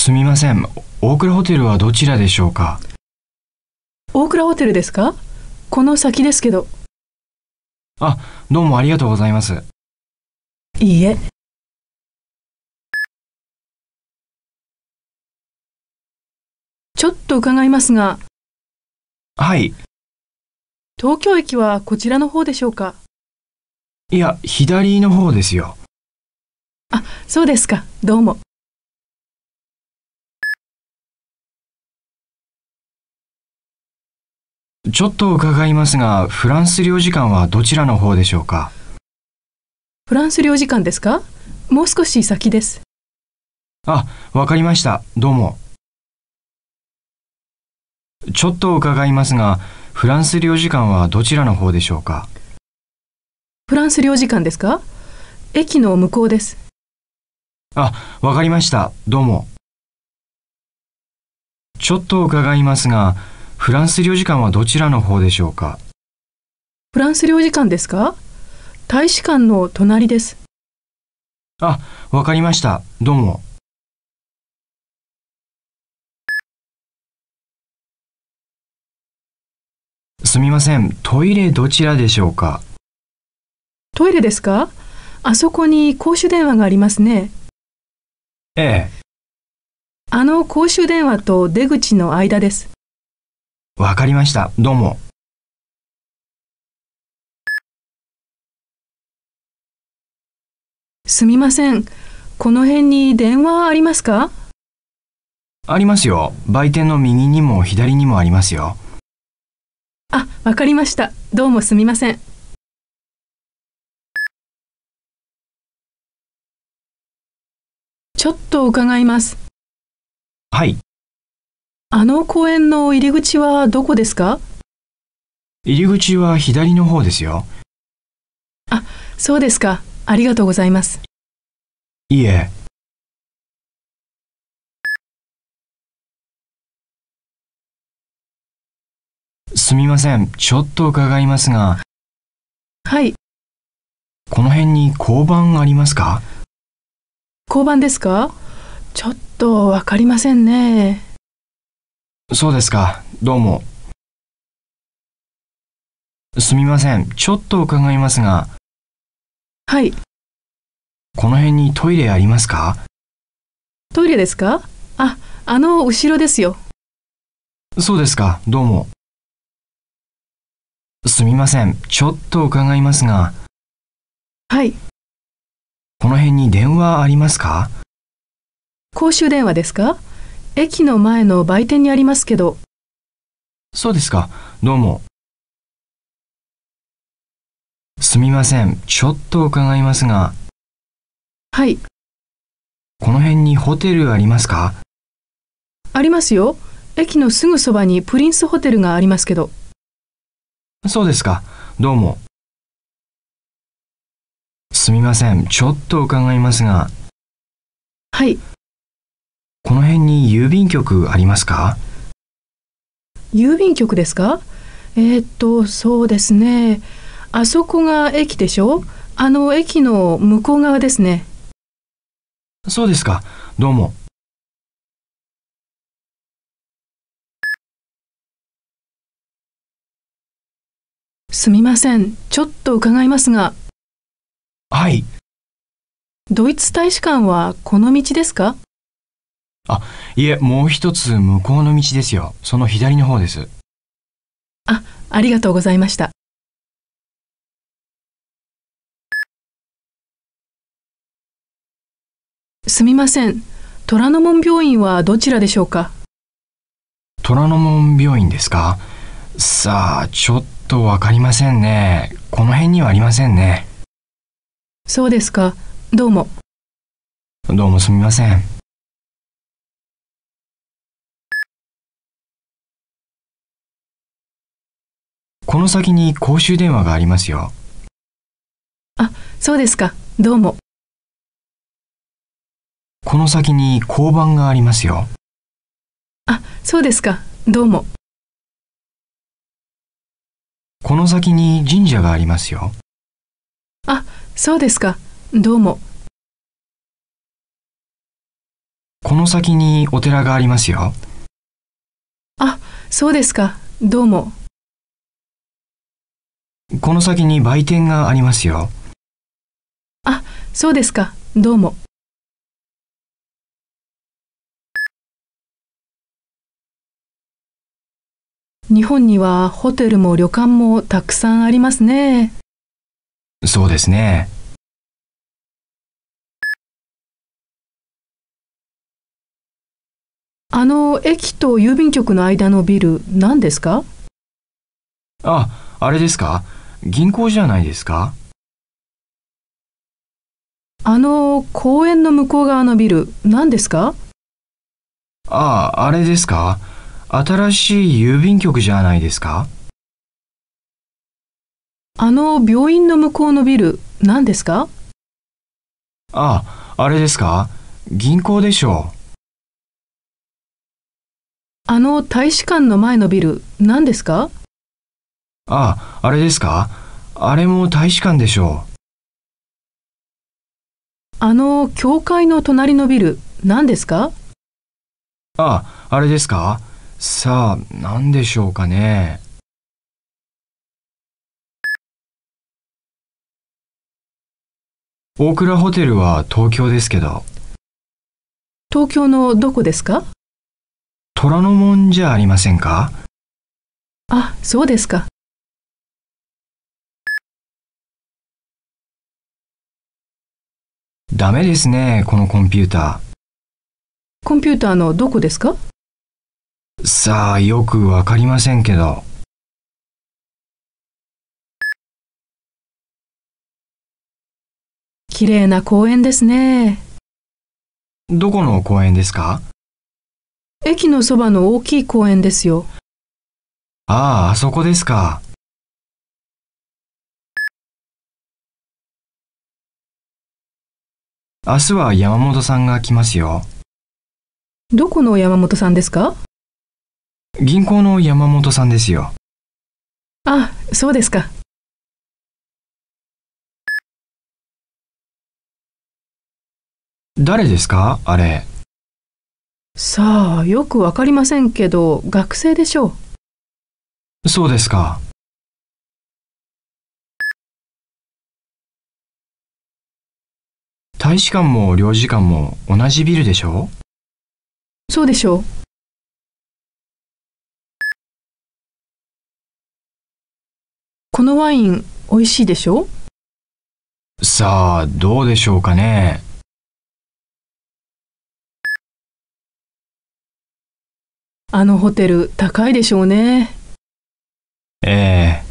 すみません大倉ホテルはどちらでしょうか大倉ホテルですかこの先ですけどあどうもありがとうございますいいえちょっと伺いますがはい東京駅はこちらの方でしょうかいや左の方ですよあそうですかどうもちょっと伺いますが、フランス領事館はどちらの方でしょうか。フランス領事館ですかもう少し先です。あ、わかりました。どうも。ちょっと伺いますが、フランス領事館はどちらの方でしょうか。フランス領事館ですか駅の向こうです。あ、わかりました。どうも。ちょっと伺いますが、フランス領事館はどちらの方でしょうかフランス領事館ですか大使館の隣です。あ、わかりました。どうも。すみません。トイレどちらでしょうかトイレですかあそこに公衆電話がありますね。ええ。あの公衆電話と出口の間です。わかりました。どうも。すみません。この辺に電話ありますかありますよ。売店の右にも左にもありますよ。あ、わかりました。どうもすみません。ちょっと伺います。はい。あの公園の入り口はどこですか入り口は左の方ですよ。あ、そうですか。ありがとうございます。いいえ。すみません。ちょっと伺いますが。はい。この辺に交番ありますか交番ですかちょっとわかりませんね。そうですか。どうも。すみません。ちょっと伺いますが、はい。この辺にトイレありますかトイレですかあ、あの後ろですよ。そうですか。どうも。すみません。ちょっと伺いますが、はい。この辺に電話ありますか公衆電話ですか駅の前の売店にありますけど。そうですか。どうも。すみません。ちょっと伺いますが。はい。この辺にホテルありますかありますよ。駅のすぐそばにプリンスホテルがありますけど。そうですか。どうも。すみません。ちょっと伺いますが。はい。この辺に郵便局ありますか郵便局ですかえー、っとそうですねあそこが駅でしょあの駅の向こう側ですねそうですかどうもすみませんちょっと伺いますがはいドイツ大使館はこの道ですかあ、いえ、もう一つ向こうの道ですよ。その左の方です。あ、ありがとうございました。すみません。虎ノ門病院はどちらでしょうか虎ノ門病院ですかさあ、ちょっとわかりませんね。この辺にはありませんね。そうですか。どうも。どうもすみません。この先に公衆電話がありますよ。あ、そうですか。どうも。この先に交番がありますよ。あ、そうですか。どうも。この先に神社がありますよ。あ、そうですか。どうも。この先にお寺がありますよ。あ、そうですか。どうも。この先に売店がありますよ。あ、そうですか。どうも。日本にはホテルも旅館もたくさんありますね。そうですね。あの駅と郵便局の間のビル、何ですかあ、あれですか銀行じゃないですかあの公園の向こう側のビル何ですかあああれですか新しい郵便局じゃないですかあの病院の向こうのビル何ですかああれですか銀行でしょうあの大使館の前のビル何ですかあ、あれですかあれも大使館でしょう。あの教会の隣のビル、何ですかあ、あれですかさあ、何でしょうかね。大倉ホテルは東京ですけど。東京のどこですか虎ノ門じゃありませんかあ、そうですか。ダメですね、このコンピューター。コンピューターのどこですかさあ、よくわかりませんけど。綺麗な公園ですね。どこの公園ですか駅のそばの大きい公園ですよ。ああ、あそこですか。明日は山本さんが来ますよ。どこの山本さんですか銀行の山本さんですよ。あ、そうですか。誰ですかあれ。さあ、よくわかりませんけど、学生でしょう。そうですか。大使館も領事館も同じビルでしょそうでしょう。このワイン、美味しいでしょさあ、どうでしょうかね。あのホテル、高いでしょうね。ええー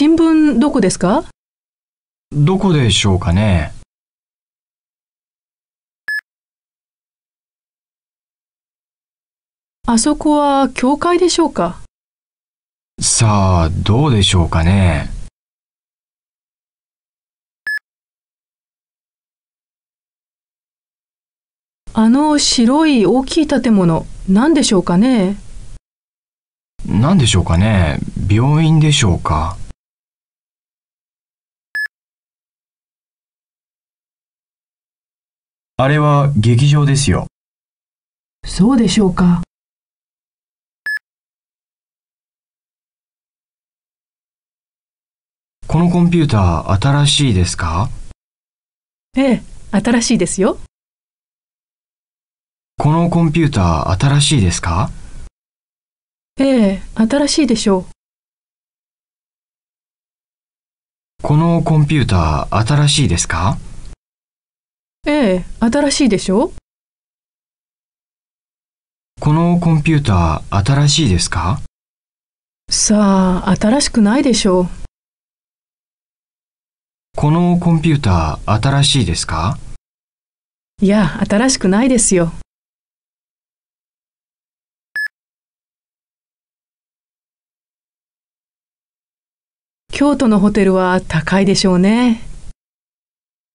新聞どこですかどこでしょうかねあそこは教会でしょうかさあ、どうでしょうかねあの白い大きい建物、何でしょうかね何でしょうかね病院でしょうかあれは劇場ですよ。そうでしょうか。このコンピューター新しいですかええ、新しいですよ。このコンピューター新しいですかええ、新しいでしょう。このコンピューター新しいですかええ、新しいでしょこのコンピューター、新しいですかさあ、新しくないでしょう。このコンピューター、新しいですかいや、新しくないですよ。京都のホテルは高いでしょうね。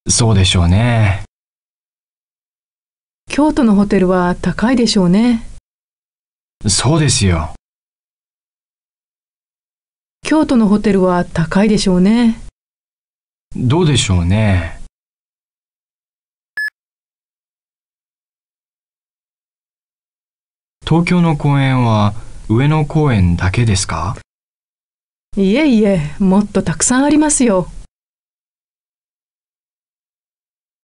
そうでしょうね。京都のホテルは高いでしょうね。そうですよ。京都のホテルは高いでしょうね。どうでしょうね。東京の公園は上野公園だけですかいえいえ、もっとたくさんありますよ。